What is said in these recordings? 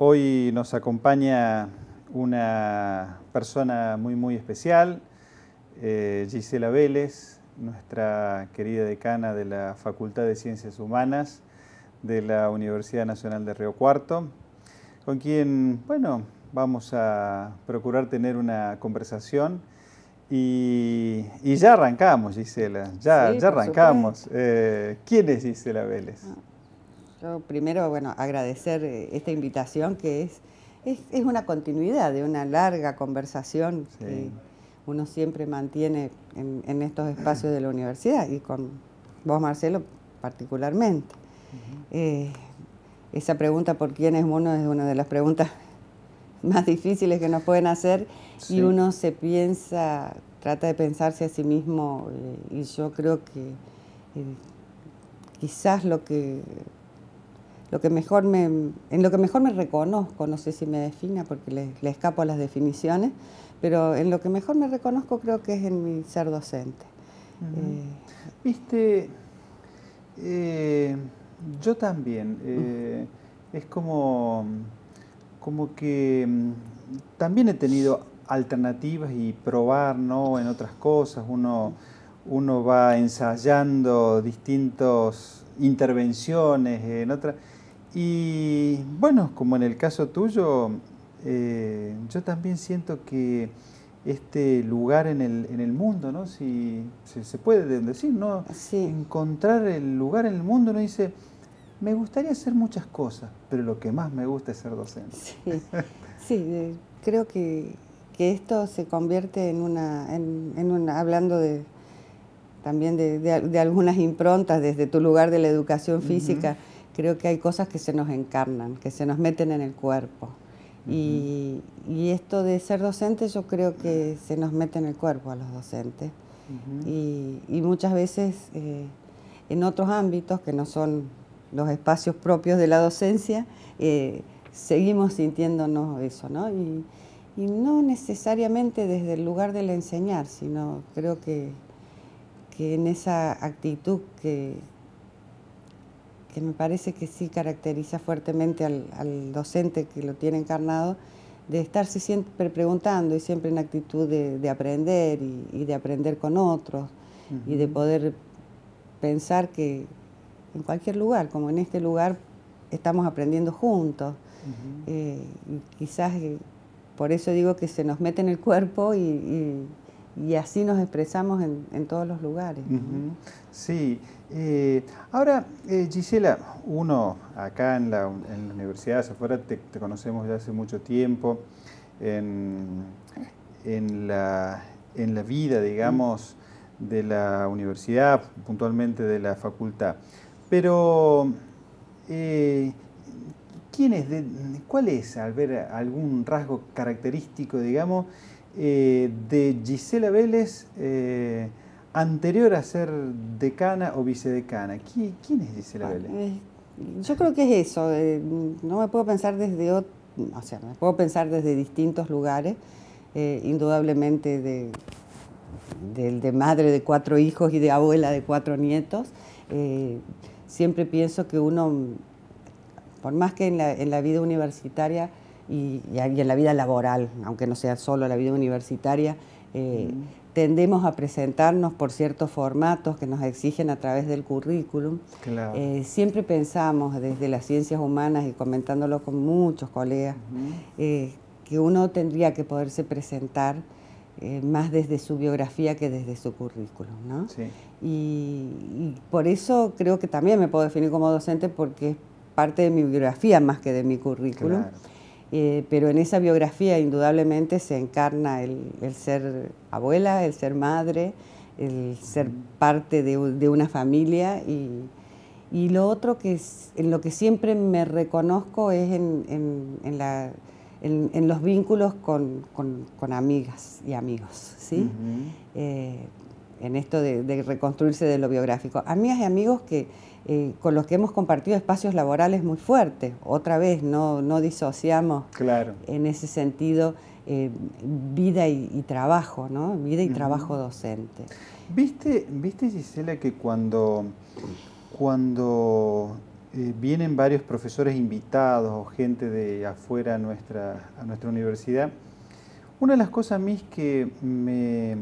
Hoy nos acompaña una persona muy, muy especial, eh, Gisela Vélez, nuestra querida decana de la Facultad de Ciencias Humanas de la Universidad Nacional de Río Cuarto, con quien, bueno, vamos a procurar tener una conversación. Y, ya arrancamos, Gisela, ya, ya arrancamos. Eh, ¿Quién es Gisela Vélez? Ah, yo primero, bueno, agradecer eh, esta invitación que es, es, una continuidad de una larga conversación que uno siempre mantiene en, estos espacios de la universidad y con vos, Marcelo, particularmente. Eh, esa pregunta por quién es uno es una de las preguntas más difíciles que nos pueden hacer y uno se piensa, trata de pensarse a sí mismo eh, y yo creo que quizás lo que lo que mejor me, en lo que mejor me reconozco, no sé si me defina porque le, escapo a las definiciones, pero en lo que mejor me reconozco creo que es en mi ser docente. Eh, Viste, eh, yo también, eh, es como, como que mm, también he tenido alternativas y probar ¿no? en otras cosas, uno, uno va ensayando distintas intervenciones en otras... Y bueno, como en el caso tuyo, eh, yo también siento que este lugar en el, en el mundo, ¿no? Si, se puede decir, ¿no? Encontrar el lugar en el mundo, no dice, me gustaría hacer muchas cosas, pero lo que más me gusta es ser docente. Sí, creo que, esto se convierte en una, en, en hablando de, también de, algunas improntas desde tu lugar de la educación física creo que hay cosas que se nos encarnan, que se nos meten en el cuerpo. y, esto de ser docente yo creo que se nos mete en el cuerpo a los docentes. y, muchas veces eh, en otros ámbitos que no son los espacios propios de la docencia, eh, seguimos sintiéndonos eso, ¿no? Y, no necesariamente desde el lugar del enseñar, sino creo que en esa actitud que, que me parece que sí caracteriza fuertemente al, docente que lo tiene encarnado, de estarse siempre preguntando y siempre en actitud de, aprender y, de aprender con otros y de poder pensar que en cualquier lugar, como en este lugar, estamos aprendiendo juntos. Eh, quizás eh, por eso digo que se nos mete en el cuerpo y y así nos expresamos en, en todos los lugares. Sí. Eh, ahora, eh, Gisela, uno acá en la, universidad, afuera te, conocemos ya hace mucho tiempo, en, en, la, en la vida, digamos, de la universidad, puntualmente de la facultad. Pero, eh, ¿quién es de, ¿cuál es, al ver algún rasgo característico, digamos, eh, de Gisela Vélez, eh, anterior a ser decana o vicedecana. ¿Quién, es Gisela Vélez? Eh, yo creo que es eso. no me puedo pensar desde o sea, me puedo pensar desde distintos lugares, indudablemente de, madre de cuatro hijos y de abuela de cuatro nietos. siempre pienso que uno, por más que en la vida universitaria y, en la vida laboral, aunque no sea solo la vida universitaria, eh, tendemos a presentarnos por ciertos formatos que nos exigen a través del currículum. Eh, siempre pensamos desde las ciencias humanas y comentándolo con muchos colegas, eh, que uno tendría que poderse presentar más desde su biografía que desde su currículum. Y, por eso creo que también me puedo definir como docente porque es parte de mi biografía más que de mi currículum. Eh, pero en esa biografía indudablemente se encarna el, el, ser abuela, el ser madre, el ser parte de, de una familia y, y, lo otro que en lo que siempre me reconozco es en, en, en, la, en los vínculos con, con, con, amigas y amigos, ¿sí? Eh, en esto de, de, reconstruirse de lo biográfico. Amigas y amigos que, eh, con los que hemos compartido espacios laborales muy fuertes. Otra vez, no, disociamos en ese sentido eh, vida y, trabajo, ¿no? Vida y trabajo docente. ¿Viste, viste Gisela, que cuando, cuando eh, vienen varios profesores invitados o gente de afuera a nuestra, universidad, una de las cosas a mí que me,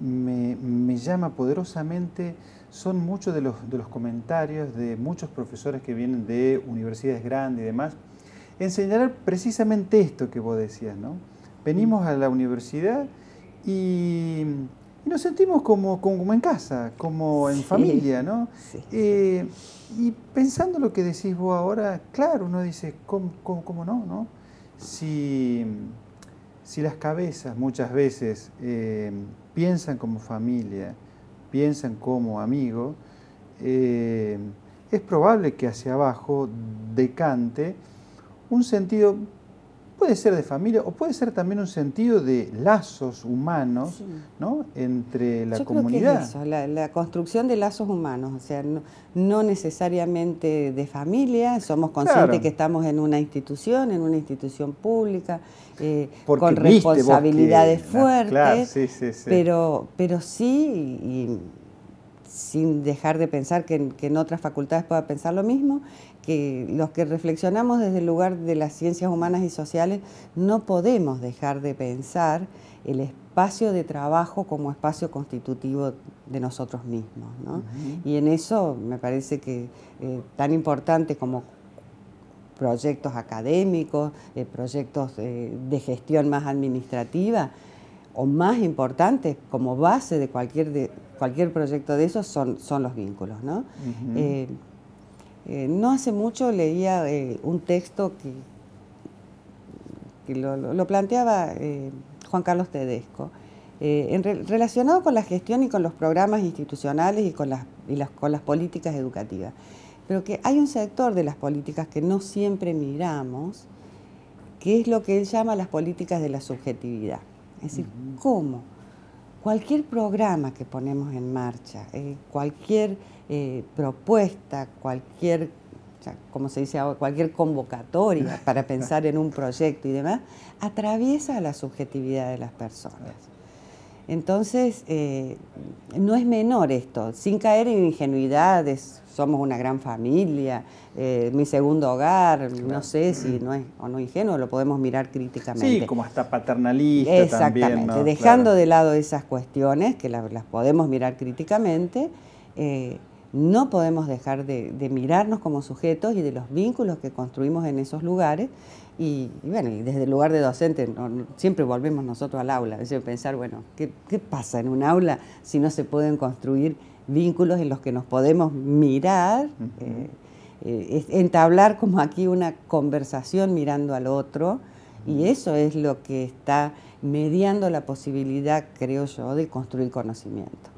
me llama poderosamente son muchos de los, de los comentarios de muchos profesores que vienen de universidades grandes y demás, en señalar precisamente esto que vos decías, ¿no? Venimos a la universidad y, nos sentimos como, en casa, como en familia, ¿no? Eh, y pensando lo que decís vos ahora, claro, uno dice, ¿cómo, no, Si, las cabezas muchas veces eh, piensan como familia, piensan como amigo, eh, es probable que hacia abajo decante un sentido puede ser de familia o puede ser también un sentido de lazos humanos ¿no? entre la Yo comunidad. Creo que la, construcción de lazos humanos, o sea, no, necesariamente de familia, somos conscientes que estamos en una institución, en una institución pública, eh, con responsabilidades fuertes, pero, pero sí... Y, sin dejar de pensar que, en otras facultades pueda pensar lo mismo, que los que reflexionamos desde el lugar de las ciencias humanas y sociales no podemos dejar de pensar el espacio de trabajo como espacio constitutivo de nosotros mismos. Y en eso me parece que eh, tan importante como proyectos académicos, eh, proyectos eh, de gestión más administrativa, o más importantes como base de cualquier cualquier proyecto de esos son, son los vínculos. ¿no? Eh, eh, no hace mucho leía eh, un texto que, lo, planteaba Juan Carlos Tedesco, en relacionado con la gestión y con los programas institucionales y con las, políticas educativas. Pero que hay un sector de las políticas que no siempre miramos, que es lo que él llama las políticas de la subjetividad. Es decir, ¿cómo? cualquier programa que ponemos en marcha, eh, cualquier eh, propuesta, cualquier, como se dice cualquier convocatoria para pensar en un proyecto y demás, atraviesa la subjetividad de las personas. Entonces, eh, no es menor esto, sin caer en ingenuidades, somos una gran familia, eh, mi segundo hogar, no sé si no es o no ingenuo, lo podemos mirar críticamente. Sí, como hasta paternalista. Exactamente, dejando de lado esas cuestiones que las, podemos mirar críticamente. Eh, no podemos dejar de, mirarnos como sujetos y de los vínculos que construimos en esos lugares. Y, bueno, desde el lugar de docente siempre volvemos nosotros al aula. Es pensar, bueno, ¿qué, pasa en un aula si no se pueden construir vínculos en los que nos podemos mirar? Eh, eh, entablar como aquí una conversación mirando al otro y eso es lo que está mediando la posibilidad, creo yo, de construir conocimiento.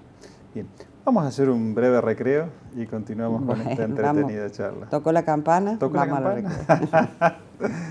Bien, Vamos a hacer un breve recreo y continuamos con esta entretenida charla. Tocó la campana, ¿Tocó la campana?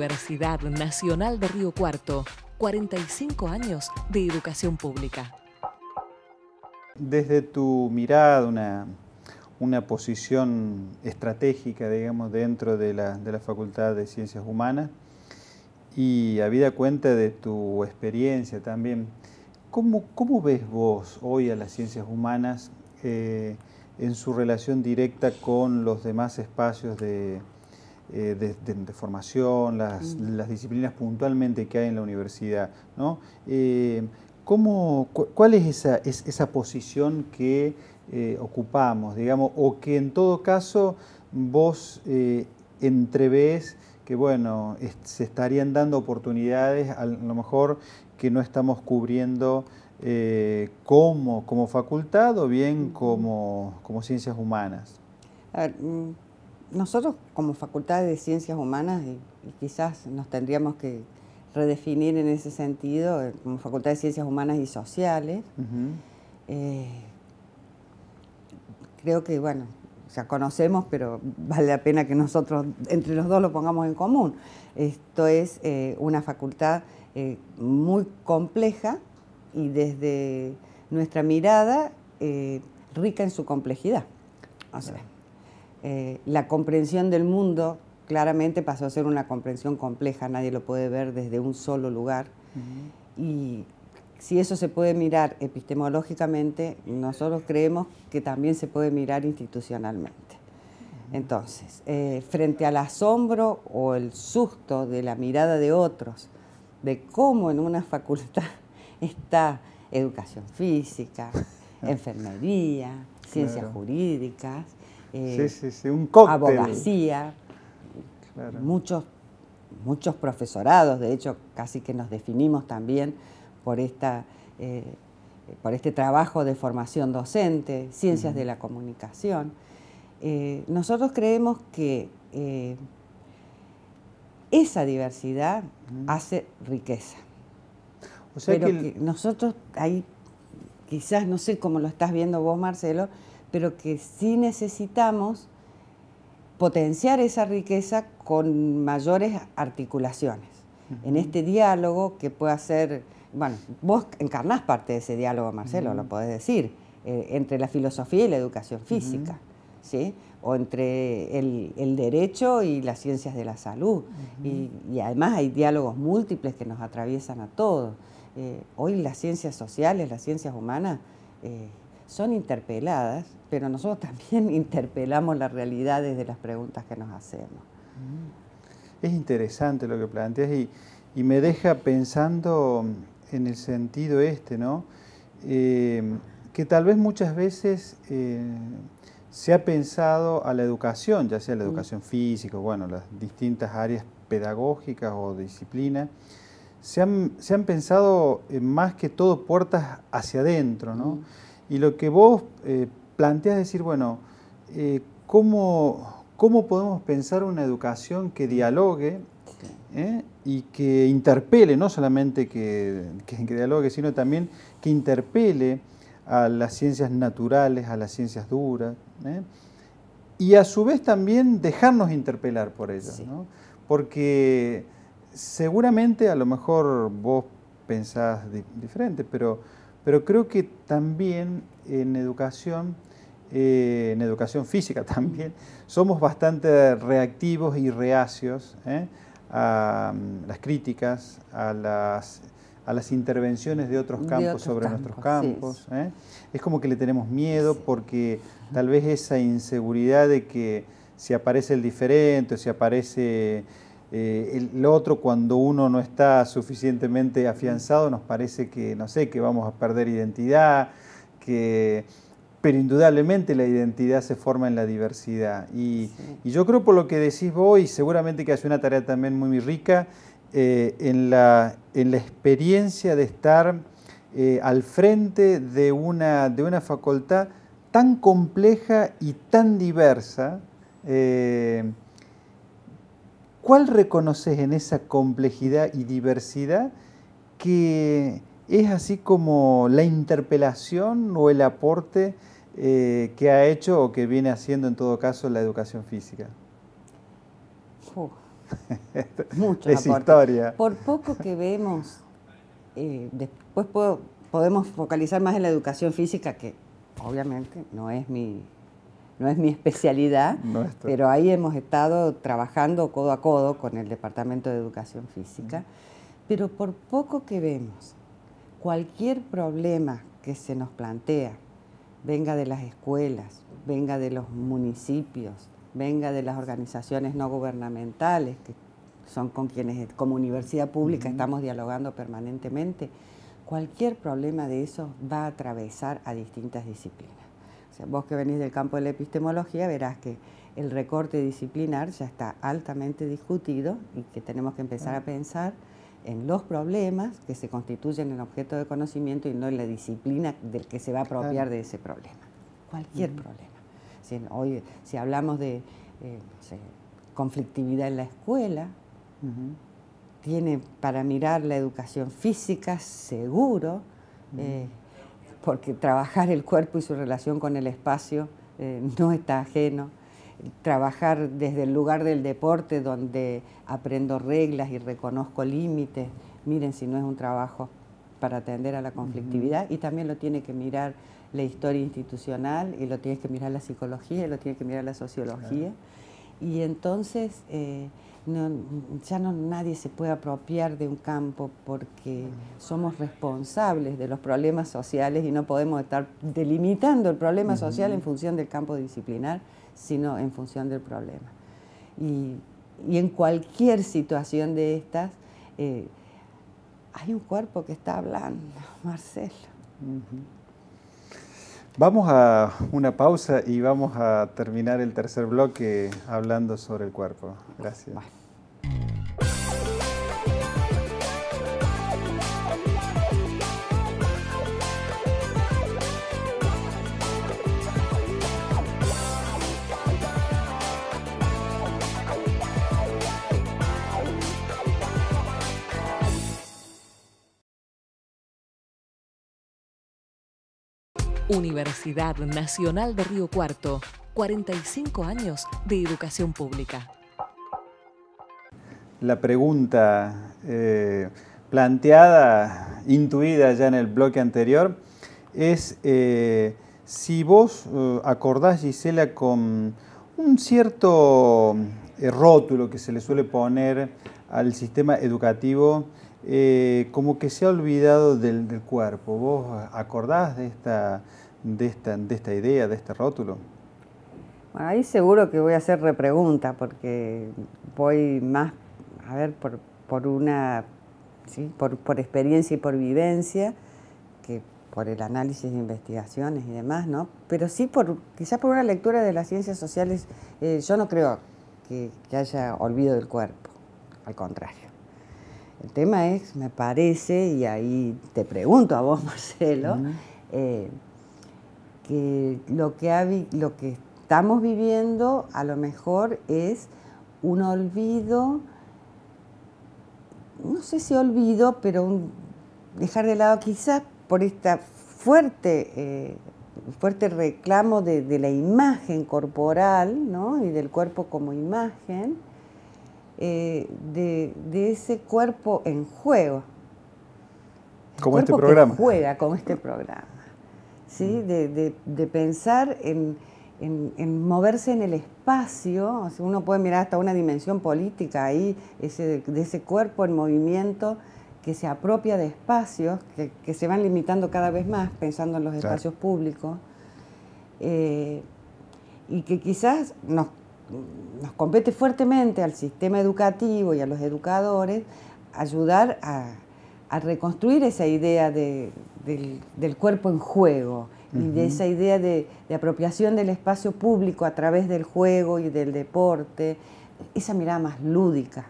Universidad Nacional de Río Cuarto, 45 años de educación pública. Desde tu mirada, una, posición estratégica, digamos, dentro de la, Facultad de Ciencias Humanas y habida cuenta de tu experiencia también, ¿cómo, cómo ves vos hoy a las ciencias humanas eh, en su relación directa con los demás espacios de, eh, de, formación, mm. las, disciplinas puntualmente que hay en la universidad. Eh, ¿Cuál es esa, posición que eh, ocupamos, digamos, o que en todo caso vos entrevés que bueno, se estarían dando oportunidades, a lo mejor que no estamos cubriendo como, facultad o bien mm. como, como ciencias humanas? Mm, nosotros como Facultad de Ciencias Humanas, y, quizás nos tendríamos que redefinir en ese sentido, eh, como Facultad de Ciencias Humanas y Sociales, eh, creo que, bueno, ya conocemos, pero vale la pena que nosotros entre los dos lo pongamos en común. Esto es eh, una facultad muy compleja y desde nuestra mirada rica en su complejidad. O eh, la comprensión del mundo claramente pasó a ser una comprensión compleja, nadie lo puede ver desde un solo lugar. Y si eso se puede mirar epistemológicamente, nosotros creemos que también se puede mirar institucionalmente. Entonces, eh, frente al asombro o el susto de la mirada de otros, de cómo en una facultad está educación física, enfermería, ciencias jurídicas, Sí, eh, sí, sí, un cóctel. abogacía, muchos, profesorados, de hecho casi que nos definimos también por, eh, por este trabajo de formación docente, ciencias de la comunicación. Eh, nosotros creemos que esa diversidad hace riqueza. Pero nosotros ahí, quizás no sé cómo lo estás viendo vos, Marcelo, pero que sí necesitamos potenciar esa riqueza con mayores articulaciones. En este diálogo que pueda ser, bueno, vos encarnás parte de ese diálogo, Marcelo, lo podés decir, eh, entre la filosofía y la educación física, ¿sí? o entre el, derecho y las ciencias de la salud. Y, además hay diálogos múltiples que nos atraviesan a todos. Eh, hoy las ciencias sociales, las ciencias humanas, eh, son interpeladas, pero nosotros también interpelamos las realidades de las preguntas que nos hacemos. Mm. Es interesante lo que planteas y, me deja pensando en el sentido este, ¿no? Eh, que tal vez muchas veces eh, se ha pensado a la educación, ya sea la mm. educación física, bueno, las distintas áreas pedagógicas o disciplinas, se han, pensado más que todo puertas hacia adentro, ¿no? Mm. Y lo que vos eh, planteás es decir, bueno, eh, ¿cómo, podemos pensar una educación que dialogue eh, y que interpele, no solamente que, dialogue, sino también que interpele a las ciencias naturales, a las ciencias duras, y a su vez también dejarnos interpelar por ellas, porque seguramente a lo mejor vos pensás diferente, pero pero creo que también en educación, eh, en educación física también, somos bastante reactivos y reacios eh, mm, a, las críticas, a las, intervenciones de otros campos sobre nuestros campos. Eh. Es como que le tenemos miedo porque tal vez esa inseguridad de que si aparece el diferente, si aparece eh, el, lo otro, cuando uno no está suficientemente afianzado, nos parece que, no sé, que vamos a perder identidad, que... Pero indudablemente la identidad se forma en la diversidad. Y, yo creo por lo que decís vos, y seguramente que hace una tarea también muy rica, eh, en, la, experiencia de estar eh, al frente de una, de una facultad tan compleja y tan diversa. ¿Cuál reconoces en esa complejidad y diversidad que es así como la interpelación o el aporte eh, que ha hecho o que viene haciendo en todo caso la educación física? es historia. Por poco que vemos, eh, después podemos focalizar más en la educación física, que obviamente no es mi, no es mi especialidad, pero ahí hemos estado trabajando codo a codo con el Departamento de Educación Física. Pero por poco que vemos, cualquier problema que se nos plantea, venga de las escuelas, venga de los municipios, venga de las organizaciones no gubernamentales, que son con quienes como universidad pública estamos dialogando permanentemente, cualquier problema de eso va a atravesar a distintas disciplinas vos que venís del campo de la epistemología verás que el recorte disciplinar ya está altamente discutido y que tenemos que empezar a pensar en los problemas que se constituyen en objeto de conocimiento y no en la disciplina del que se va a apropiar de ese problema. Cualquier mm. problema. Si, hoy, si hablamos de eh, conflictividad en la escuela, tiene para mirar la educación física seguro porque trabajar el cuerpo y su relación con el espacio eh, no está ajeno. Trabajar desde el lugar del deporte donde aprendo reglas y reconozco límites, miren si no es un trabajo para atender a la conflictividad y también lo tiene que mirar la historia institucional y lo tiene que mirar la psicología y lo tiene que mirar la sociología. Y entonces eh, ya no nadie se puede apropiar de un campo porque somos responsables de los problemas sociales y no podemos estar delimitando el problema social en función del campo disciplinar, sino en función del problema. Y, en cualquier situación de estas, eh, hay un cuerpo que está hablando, Marcelo. Vamos a una pausa y vamos a terminar el tercer bloque hablando sobre el cuerpo. Gracias. Universidad Nacional de Río Cuarto, 45 años de educación pública. La pregunta eh, planteada, intuida ya en el bloque anterior, es eh, si vos eh, acordás, Gisela, con un cierto rótulo que se le suele poner al sistema educativo eh, como que se ha olvidado del, cuerpo. ¿Vos acordás de esta, de, esta, idea, de este rótulo? ahí seguro que voy a hacer repregunta porque voy más, a ver, por, una, por, experiencia y por vivencia, que por el análisis de investigaciones y demás, ¿no? Pero sí, por, quizás por una lectura de las ciencias sociales, eh, yo no creo que haya olvido del cuerpo, al contrario. El tema es, me parece, y ahí te pregunto a vos, Marcelo, eh, que lo que, lo que estamos viviendo a lo mejor es un olvido, no sé si olvido, pero un dejar de lado quizás por este fuerte, eh, fuerte reclamo de, de, la imagen corporal ¿no? y del cuerpo como imagen, eh, de, ese cuerpo en juego. este programa. Que juega con este programa. ¿sí? Mm. De, pensar en, moverse en el espacio. uno puede mirar hasta una dimensión política ahí, de ese cuerpo en movimiento que se apropia de espacios que, se van limitando cada vez más, pensando en los espacios públicos. Eh, y que quizás nos nos compete fuertemente al sistema educativo y a los educadores ayudar a, reconstruir esa idea del, cuerpo en juego y de esa idea de, apropiación del espacio público a través del juego y del deporte, esa mirada más lúdica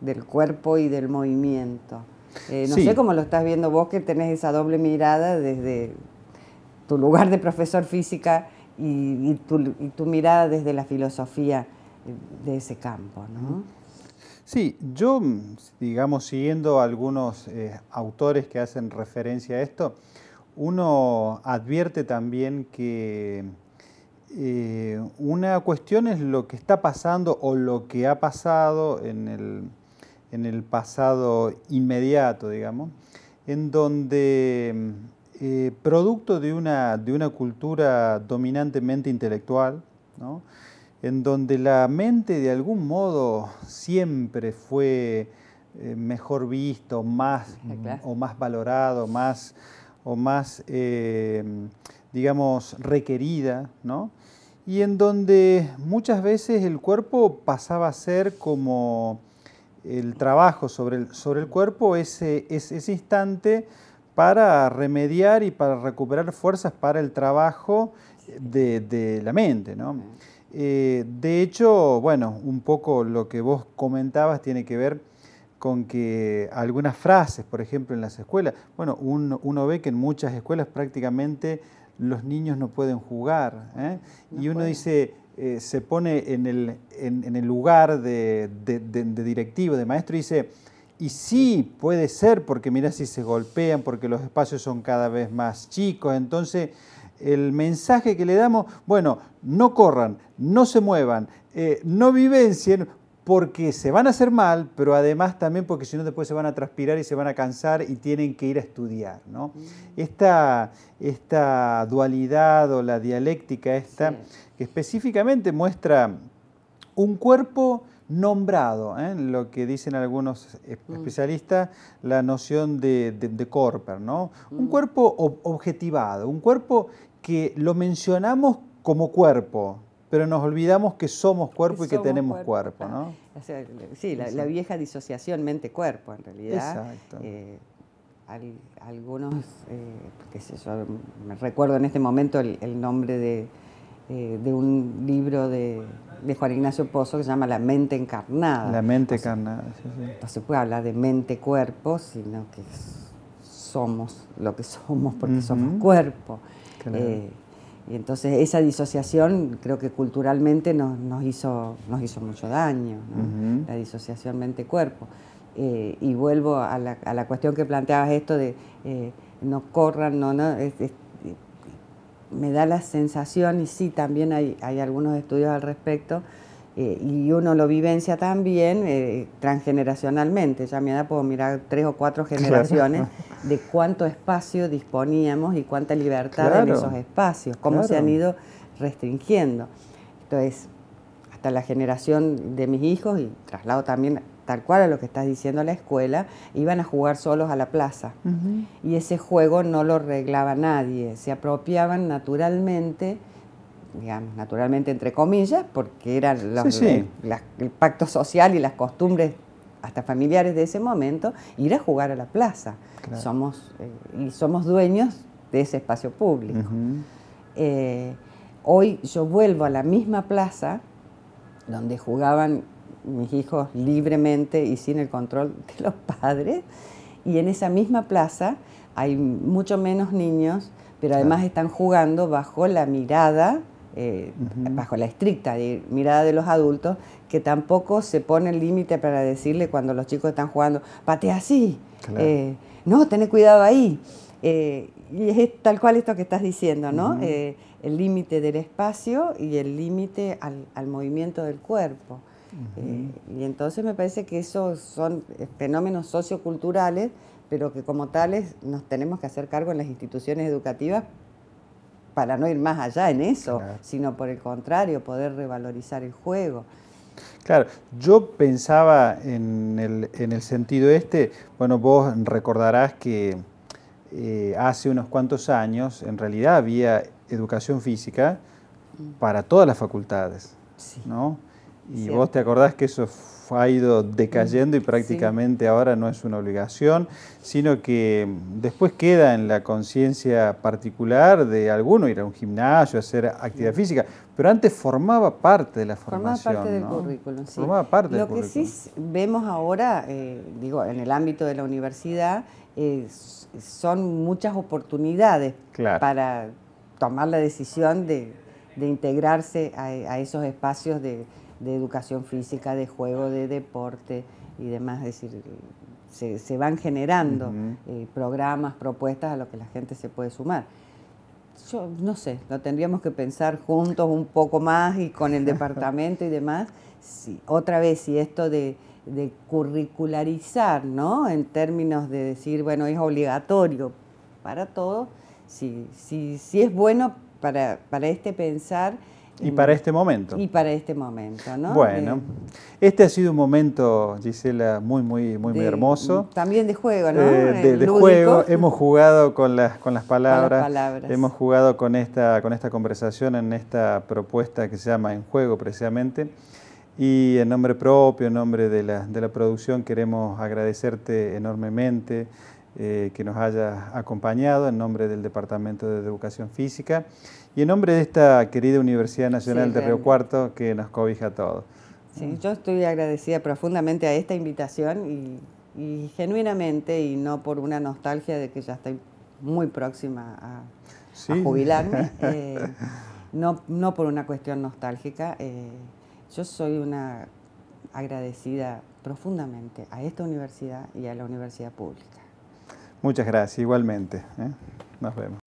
del cuerpo y del movimiento. Eh, no sé cómo lo estás viendo vos que tenés esa doble mirada desde tu lugar de profesor física y, tu, mirada desde la filosofía eh, de ese campo. ¿no? Sí, yo, digamos, siguiendo algunos eh, autores que hacen referencia a esto, uno advierte también que eh, una cuestión es lo que está pasando o lo que ha pasado en el pasado inmediato, digamos, en donde eh, producto de una, cultura dominantemente intelectual, en donde la mente de algún modo siempre fue eh, mejor visto, más, o más valorado, más, o más, digamos, requerida, y en donde muchas veces el cuerpo pasaba a ser como el trabajo sobre el, cuerpo, ese instante para remediar y para recuperar fuerzas para el trabajo de, la mente. Eh, de hecho, bueno, un poco lo que vos comentabas tiene que ver con que algunas frases, por ejemplo, en las escuelas, bueno, uno, ve que en muchas escuelas prácticamente los niños no pueden jugar. ¿eh? y uno dice, eh, se pone en el, lugar de directivo, de maestro, y dice, y sí, puede ser, porque mira si se golpean, porque los espacios son cada vez más chicos. Entonces, el mensaje que le damos, bueno, no corran, no se muevan, eh, no vivencien, porque se van a hacer mal, pero además también porque si no después se van a transpirar y se van a cansar y tienen que ir a estudiar. ¿no? Mm. Esta, dualidad o la dialéctica esta, que específicamente muestra un cuerpo nombrado, ¿eh? lo que dicen algunos mm. especialistas, la noción de, de, ¿no? Un mm. cuerpo objetivado, un cuerpo que lo mencionamos como cuerpo, pero nos olvidamos que somos cuerpo y que tenemos cuerpo, ¿no? sí, la, vieja disociación mente-cuerpo, en realidad. Eh, algunos, eh, qué sé yo, me recuerdo en este momento el nombre de eh, de un libro de, Juan Ignacio Pozo que se llama La mente encarnada. La mente encarnada, sí, sí. No se puede hablar de mente-cuerpo, sino que somos lo que somos porque somos cuerpo. Eh, y entonces esa disociación creo que culturalmente nos, hizo, nos hizo mucho daño, la disociación mente-cuerpo. Eh, y vuelvo a la, a la, cuestión que planteabas esto de eh, no corran, no, no me da la sensación, y sí, también hay, hay algunos estudios al respecto, eh, y uno lo vivencia también eh, transgeneracionalmente, ya me da edad puedo mirar tres o cuatro generaciones de cuánto espacio disponíamos y cuánta libertad en esos espacios, cómo se han ido restringiendo. Entonces, hasta la generación de mis hijos, y traslado también tal cual a lo que estás diciendo la escuela, iban a jugar solos a la plaza. Y ese juego no lo reglaba nadie, se apropiaban naturalmente digamos, naturalmente entre comillas, porque eran El, pacto social y las costumbres hasta familiares de ese momento, ir a jugar a la plaza. Somos, eh, y somos dueños de ese espacio público. Eh, hoy yo vuelvo a la misma plaza donde jugaban mis hijos libremente y sin el control de los padres. Y en esa misma plaza hay mucho menos niños, pero además están jugando bajo la mirada, eh, bajo la estricta mirada de los adultos, que tampoco se pone el límite para decirle cuando los chicos están jugando, patea así, eh, no, ten cuidado ahí. Eh, y es tal cual esto que estás diciendo, ¿no? el límite del espacio y el límite al movimiento del cuerpo. Eh, y entonces me parece que esos son eh, fenómenos socioculturales, pero que como tales nos tenemos que hacer cargo en las instituciones educativas para no ir más allá en eso, sino por el contrario, poder revalorizar el juego. Claro, yo pensaba en el, sentido este, bueno, vos recordarás que eh, hace unos cuantos años en realidad había educación física mm. para todas las facultades, ¿no? Y vos te acordás que eso ha ido decayendo y prácticamente ahora no es una obligación, sino que después queda en la conciencia particular de alguno ir a un gimnasio, hacer actividad física, pero antes formaba parte de la formación. Formaba parte del currículum, sí. Lo que sí vemos ahora, eh, digo, en el ámbito de la universidad, son muchas oportunidades para tomar la decisión de, integrarse a esos espacios de de educación física, de juego, de deporte y demás. Es decir, se, van generando eh, programas, propuestas a lo que la gente se puede sumar. Yo no sé, lo tendríamos que pensar juntos un poco más y con el departamento y demás. otra vez, si esto de, de curricularizar, ¿no? En términos de decir, bueno, es obligatorio para todo si, sí sí es bueno para, para este pensar y para mm. este momento. Y para este momento, ¿no? Bueno, este ha sido un momento, Gisela, muy, muy, muy, hermoso. También de juego, ¿no? Eh, de, juego. Hemos jugado con las, palabras. Hemos jugado con esta, con esta conversación en esta propuesta que se llama En Juego, precisamente. Y en nombre propio, en nombre de la, producción, queremos agradecerte enormemente eh, que nos hayas acompañado en nombre del Departamento de Educación Física y en nombre de esta querida Universidad Nacional de Río Cuarto que nos cobija a todos. Sí, yo estoy agradecida profundamente a esta invitación y, genuinamente, y no por una nostalgia de que ya estoy muy próxima a, jubilarme, eh, no, no, por una cuestión nostálgica. Eh, yo soy una agradecida profundamente a esta universidad y a la universidad pública. Muchas gracias, igualmente. ¿eh? Nos vemos.